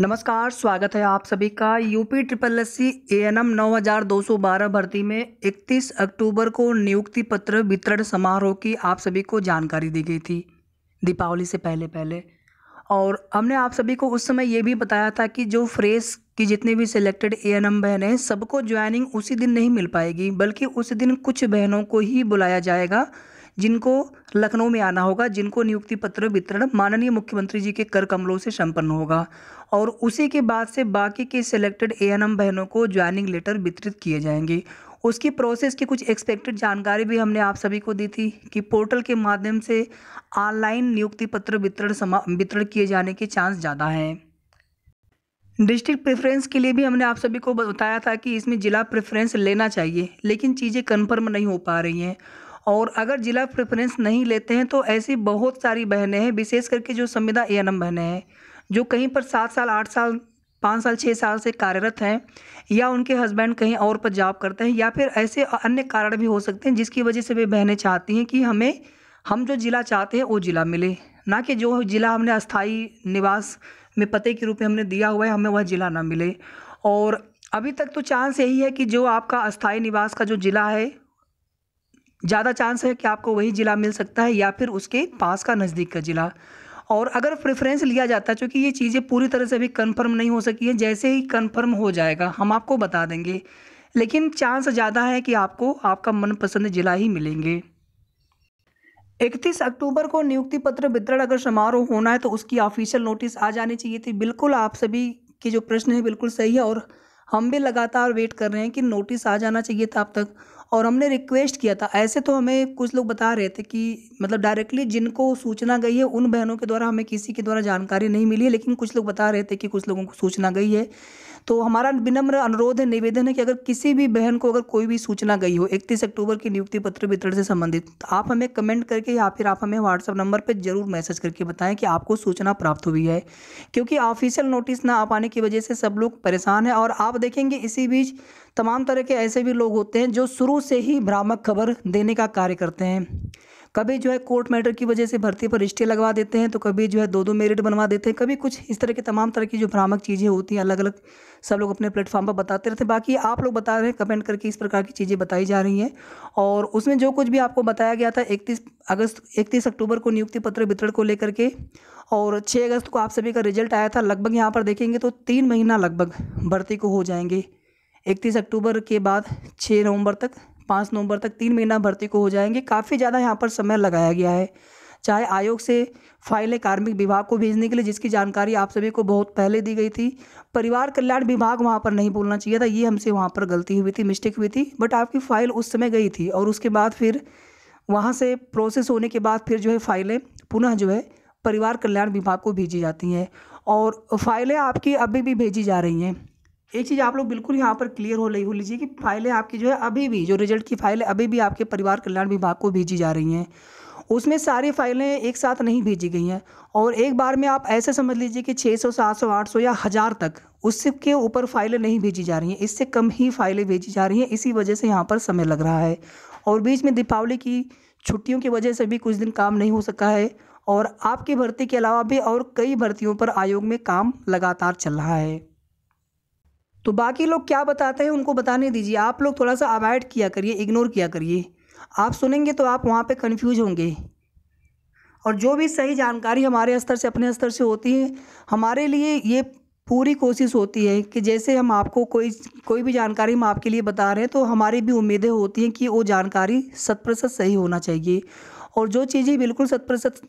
नमस्कार स्वागत है आप सभी का UP triple S C A N M नौ हज़ार दो सौ बारह भर्ती में इकतीस अक्टूबर को नियुक्ति पत्र वितरण समारोह की आप सभी को जानकारी दी गई थी दीपावली से पहले पहले और हमने आप सभी को उस समय ये भी बताया था कि जो फ्रेश की जितने भी सिलेक्टेड ए एन एम बहन हैं सबको ज्वाइनिंग उसी दिन नहीं मिल पाएगी बल्कि उस दिन कुछ बहनों को ही बुलाया जाएगा जिनको लखनऊ में आना होगा जिनको नियुक्ति पत्र वितरण माननीय मुख्यमंत्री जी के कर कमलों से संपन्न होगा और उसी के बाद से बाकी के सिलेक्टेड ए बहनों को ज्वाइनिंग लेटर वितरित किए जाएंगे उसकी प्रोसेस की कुछ एक्सपेक्टेड जानकारी भी हमने आप सभी को दी थी कि पोर्टल के माध्यम से ऑनलाइन नियुक्ति पत्र वितरण समा वितरण किए जाने के चांस ज़्यादा हैं डिस्ट्रिक्ट प्रेफरेंस के लिए भी हमने आप सभी को बताया था कि इसमें ज़िला प्रेफरेंस लेना चाहिए लेकिन चीज़ें कन्फर्म नहीं हो पा रही हैं और अगर जिला प्रेफरेंस नहीं लेते हैं तो ऐसी बहुत सारी बहनें हैं विशेष करके जो संविदा ए एन एम बहनें हैं जो कहीं पर सात साल आठ साल पाँच साल छः साल से कार्यरत हैं या उनके हस्बैंड कहीं और पर जॉब करते हैं या फिर ऐसे अन्य कारण भी हो सकते हैं जिसकी वजह से वे बहनें चाहती हैं कि हमें हम जो ज़िला चाहते हैं वो ज़िला मिले ना कि जो ज़िला हमने अस्थाई निवास में पते के रूप में हमने दिया हुआ है हमें वह ज़िला ना मिले और अभी तक तो चांस यही है कि जो आपका अस्थाई निवास का जो ज़िला है ज़्यादा चांस है कि आपको वही ज़िला मिल सकता है या फिर उसके पास का नज़दीक का ज़िला और अगर प्रेफरेंस लिया जाता है चूँकि ये चीज़ें पूरी तरह से अभी कन्फर्म नहीं हो सकी है जैसे ही कन्फर्म हो जाएगा हम आपको बता देंगे लेकिन चांस ज़्यादा है कि आपको आपका मनपसंद ज़िला ही मिलेंगे 31 अक्टूबर को नियुक्ति पत्र वितरण अगर समारोह होना है तो उसकी ऑफिशियल नोटिस आ जानी चाहिए थी बिल्कुल आप सभी के जो प्रश्न है बिल्कुल सही है और हम भी लगातार वेट कर रहे हैं कि नोटिस आ जाना चाहिए था अब तक और हमने रिक्वेस्ट किया था ऐसे तो हमें कुछ लोग बता रहे थे कि मतलब डायरेक्टली जिनको सूचना गई है उन बहनों के द्वारा हमें किसी के द्वारा जानकारी नहीं मिली है लेकिन कुछ लोग बता रहे थे कि कुछ लोगों को सूचना गई है तो हमारा विनम्र अनुरोध है निवेदन है कि अगर किसी भी बहन को अगर कोई भी सूचना गई हो इकतीस अक्टूबर की नियुक्ति पत्र वितरण से संबंधित तो आप हमें कमेंट करके या फिर आप हमें व्हाट्सअप नंबर पर जरूर मैसेज करके बताएं कि आपको सूचना प्राप्त हुई है क्योंकि ऑफिशियल नोटिस ना आ पाने की वजह से सब लोग परेशान हैं और आप देखेंगे इसी बीच तमाम तरह के ऐसे भी लोग होते हैं जो शुरू से ही भ्रामक खबर देने का कार्य करते हैं कभी जो है कोर्ट मैटर की वजह से भर्ती पर रिश्ते लगवा देते हैं तो कभी जो है दो दो मेरिट बनवा देते हैं कभी कुछ इस तरह के तमाम तरह की जो भ्रामक चीज़ें होती हैं अलग अलग सब लोग अपने प्लेटफॉर्म पर बताते रहते हैं बाकी आप लोग बता रहे हैं कमेंट करके इस प्रकार की चीज़ें बताई जा रही हैं और उसमें जो कुछ भी आपको बताया गया था इकतीस अगस्त इकतीस अक्टूबर को नियुक्ति पत्र वितरण को लेकर के और छः अगस्त को आप सभी का रिजल्ट आया था लगभग यहाँ पर देखेंगे तो तीन महीना लगभग भर्ती को हो जाएंगे इकतीस अक्टूबर के बाद छः नवंबर तक पाँच नवंबर तक तीन महीना भर्ती को हो जाएंगे काफ़ी ज़्यादा यहाँ पर समय लगाया गया है चाहे आयोग से फाइलें कार्मिक विभाग को भेजने के लिए जिसकी जानकारी आप सभी को बहुत पहले दी गई थी परिवार कल्याण विभाग वहाँ पर नहीं बोलना चाहिए था ये हमसे वहाँ पर गलती हुई थी मिस्टेक हुई थी बट आपकी फ़ाइल उस समय गई थी और उसके बाद फिर वहाँ से प्रोसेस होने के बाद फिर जो है फाइलें पुनः जो है परिवार कल्याण विभाग को भेजी जाती हैं और फाइलें आपकी अभी भी भेजी जा रही हैं एक चीज़ आप लोग बिल्कुल यहाँ पर क्लियर हो रही हो लीजिए कि फाइलें आपकी जो है अभी भी जो रिजल्ट की फाइलें अभी भी आपके परिवार कल्याण विभाग को भेजी जा रही हैं उसमें सारी फाइलें एक साथ नहीं भेजी गई हैं और एक बार में आप ऐसे समझ लीजिए कि 600, 700, 800 या हज़ार तक उसके ऊपर फाइलें नहीं भेजी जा रही हैं इससे कम ही फाइलें भेजी जा रही हैं इसी वजह से यहाँ पर समय लग रहा है और बीच में दीपावली की छुट्टियों की वजह से भी कुछ दिन काम नहीं हो सका है और आपकी भर्ती के अलावा भी और कई भर्तियों पर आयोग में काम लगातार चल रहा है तो बाकी लोग क्या बताते हैं उनको बताने दीजिए आप लोग थोड़ा सा अवॉइड किया करिए इग्नोर किया करिए आप सुनेंगे तो आप वहाँ पे कंफ्यूज होंगे और जो भी सही जानकारी हमारे स्तर से अपने स्तर से होती है हमारे लिए ये पूरी कोशिश होती है कि जैसे हम आपको कोई कोई भी जानकारी हम आपके लिए बता रहे हैं तो हमारी भी उम्मीदें होती हैं कि वो जानकारी शत प्रतिशत सही होना चाहिए और जो चीज़ें बिल्कुल शत प्रतिशत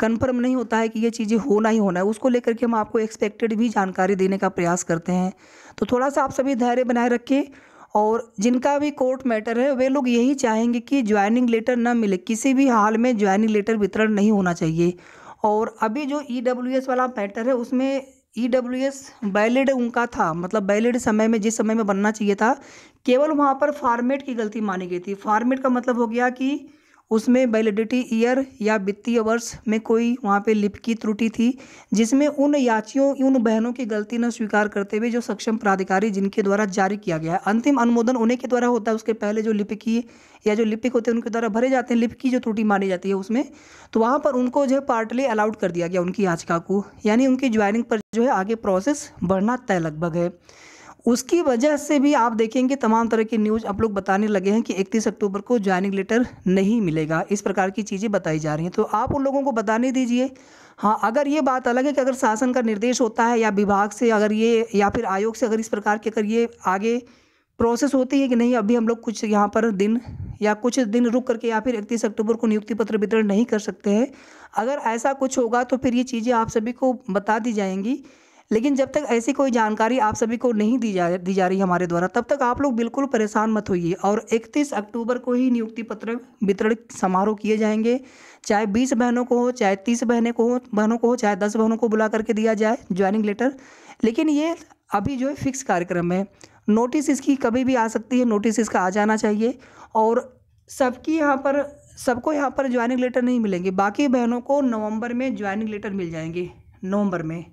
कन्फर्म नहीं होता है कि ये चीज़ें होना ही होना है उसको लेकर के हम आपको एक्सपेक्टेड भी जानकारी देने का प्रयास करते हैं तो थोड़ा सा आप सभी धैर्य बनाए रखें और जिनका भी कोर्ट मैटर है वे लोग यही चाहेंगे कि ज्वाइनिंग लेटर ना मिले किसी भी हाल में ज्वाइनिंग लेटर वितरण नहीं होना चाहिए और अभी जो ई e वाला मैटर है उसमें ई डब्ल्यू एस वैलिड उनका था मतलब वैलिड समय में जिस समय में बनना चाहिए था केवल वहाँ पर फॉर्मेट की गलती मानी गई थी फॉर्मेट का मतलब हो गया कि उसमें वैलिडिटी ईयर या वित्तीय वर्ष में कोई वहाँ पे लिप की त्रुटि थी जिसमें उन याचियों उन बहनों की गलती न स्वीकार करते हुए जो सक्षम प्राधिकारी जिनके द्वारा जारी किया गया है अंतिम अनुमोदन उन्हीं के द्वारा होता है उसके पहले जो लिप की या जो लिपिक होते हैं उनके द्वारा भरे जाते हैं लिप की जो त्रुटि मानी जाती है उसमें तो वहाँ पर उनको जो है पार्टली अलाउड कर दिया गया उनकी याचिका को यानी उनकी ज्वाइनिंग पर जो है आगे प्रोसेस बढ़ना तय लगभग है उसकी वजह से भी आप देखेंगे तमाम तरह की न्यूज़ आप लोग बताने लगे हैं कि इकतीस अक्टूबर को ज्वाइनिंग लेटर नहीं मिलेगा इस प्रकार की चीज़ें बताई जा रही हैं तो आप उन लोगों को बताने दीजिए हाँ अगर ये बात अलग है कि अगर शासन का निर्देश होता है या विभाग से अगर ये या फिर आयोग से अगर इस प्रकार के अगर ये आगे प्रोसेस होती है कि नहीं अभी हम लोग कुछ यहाँ पर दिन या कुछ दिन रुक करके या फिर इकतीस अक्टूबर को नियुक्ति पत्र वितरण नहीं कर सकते हैं अगर ऐसा कुछ होगा तो फिर ये चीज़ें आप सभी को बता दी जाएंगी लेकिन जब तक ऐसी कोई जानकारी आप सभी को नहीं दी जा दी जा रही हमारे द्वारा तब तक आप लोग बिल्कुल परेशान मत होइए और 31 अक्टूबर को ही नियुक्ति पत्र वितरण समारोह किए जाएंगे चाहे 20 बहनों को हो चाहे 30 बहने को हो बहनों को हो चाहे 10 बहनों को बुला करके दिया जाए ज्वाइनिंग लेटर लेकिन ये अभी जो है फिक्स कार्यक्रम है नोटिस इसकी कभी भी आ सकती है नोटिस इसका आ जाना चाहिए और सबकी यहाँ पर सबको यहाँ पर ज्वाइनिंग लेटर नहीं मिलेंगे बाकी बहनों को नवंबर में ज्वाइनिंग लेटर मिल जाएंगे नवंबर में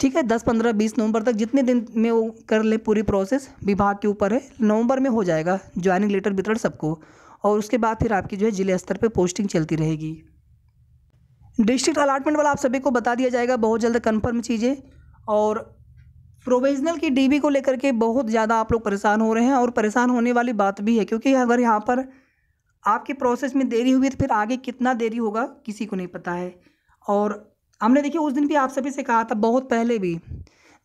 ठीक है दस पंद्रह बीस नवंबर तक जितने दिन में वो कर ले पूरी प्रोसेस विभाग के ऊपर है नवंबर में हो जाएगा ज्वाइनिंग लेटर वितरण सबको और उसके बाद फिर आपकी जो है जिले स्तर पर पोस्टिंग चलती रहेगी डिस्ट्रिक्ट अलाटमेंट वाला आप सभी को बता दिया जाएगा बहुत जल्द कन्फर्म चीज़ें और प्रोविजनल की डीबी को लेकर के बहुत ज़्यादा आप लोग परेशान हो रहे हैं और परेशान होने वाली बात भी है क्योंकि अगर यहाँ पर आपके प्रोसेस में देरी हुई तो फिर आगे कितना देरी होगा किसी को नहीं पता है और हमने देखिए उस दिन भी आप सभी से कहा था बहुत पहले भी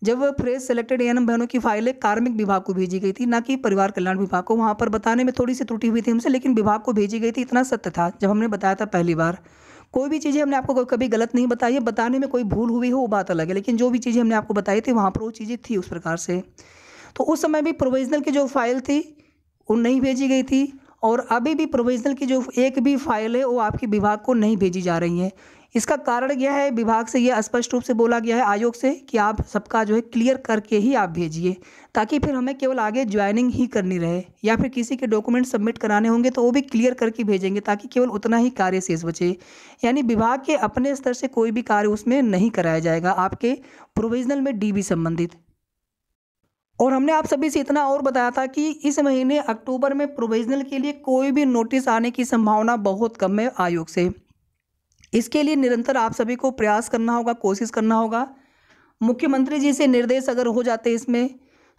जब फ्रेश सेलेक्टेड एन बहनों की फाइलें कार्मिक विभाग को भेजी गई थी ना कि परिवार कल्याण विभाग को वहाँ पर बताने में थोड़ी सी त्रुटि हुई थी हमसे लेकिन विभाग को भेजी गई थी इतना सत्य था जब हमने बताया था पहली बार कोई भी चीज़ें हमने आपको कभी गलत नहीं बताई है बताने में कोई भूल हुई हो वो बात अलग है लेकिन जो भी चीज़ें हमने आपको बताई थी वहाँ पर वो चीज़ें थी उस प्रकार से तो उस समय भी प्रोविजनल की जो फाइल थी वो नहीं भेजी गई थी और अभी भी प्रोविजनल की जो एक भी फाइल है वो आपके विभाग को नहीं भेजी जा रही है इसका कारण यह है विभाग से यह स्पष्ट रूप से बोला गया है आयोग से कि आप सबका जो है क्लियर करके ही आप भेजिए ताकि फिर हमें केवल आगे ज्वाइनिंग ही करनी रहे या फिर किसी के डॉक्यूमेंट सबमिट कराने होंगे तो वो भी क्लियर करके भेजेंगे ताकि केवल उतना ही कार्य शेष बचे यानी विभाग के अपने स्तर से कोई भी कार्य उसमें नहीं कराया जाएगा आपके प्रोविजनल में डी संबंधित और हमने आप सभी से इतना और बताया था कि इस महीने अक्टूबर में प्रोविजनल के लिए कोई भी नोटिस आने की संभावना बहुत कम है आयोग से इसके लिए निरंतर आप सभी को प्रयास करना होगा कोशिश करना होगा मुख्यमंत्री जी से निर्देश अगर हो जाते हैं इसमें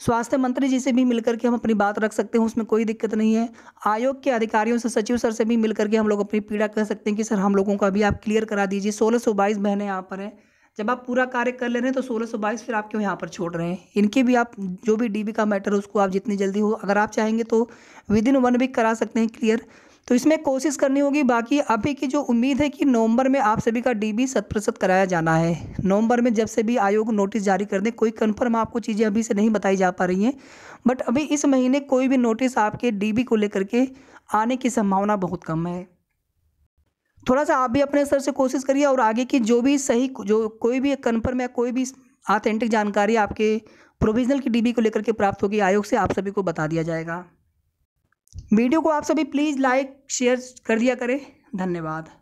स्वास्थ्य मंत्री जी से भी मिलकर के हम अपनी बात रख सकते हैं उसमें कोई दिक्कत नहीं है आयोग के अधिकारियों से सचिव सर से भी मिलकर के हम लोग अपनी पीड़ा कह सकते हैं कि सर हम लोगों को अभी आप क्लियर करा दीजिए सोलह सौ बाईस बहने यहाँ पर हैं जब आप पूरा कार्य कर ले रहे हैं तो सोलह सौ बाईस फिर आप क्यों यहाँ पर छोड़ रहे हैं इनके भी आप जो भी डी का मैटर है उसको आप जितनी जल्दी हो अगर आप चाहेंगे तो विद इन वन वीक करा सकते हैं क्लियर तो इसमें कोशिश करनी होगी बाकी अभी की जो उम्मीद है कि नवंबर में आप सभी का डी बी शत प्रतिशत कराया जाना है नवंबर में जब से भी आयोग नोटिस जारी कर दें कोई कन्फर्म आपको चीज़ें अभी से नहीं बताई जा पा रही हैं बट अभी इस महीने कोई भी नोटिस आपके डी को लेकर के आने की संभावना बहुत कम है थोड़ा सा आप भी अपने स्तर से कोशिश करिए और आगे की जो भी सही जो कोई भी कन्फर्म या कोई भी ऑथेंटिक जानकारी आपके प्रोविजनल की डीबी को लेकर के प्राप्त होगी आयोग से आप सभी को बता दिया जाएगा वीडियो को आप सभी प्लीज़ लाइक शेयर कर दिया करें धन्यवाद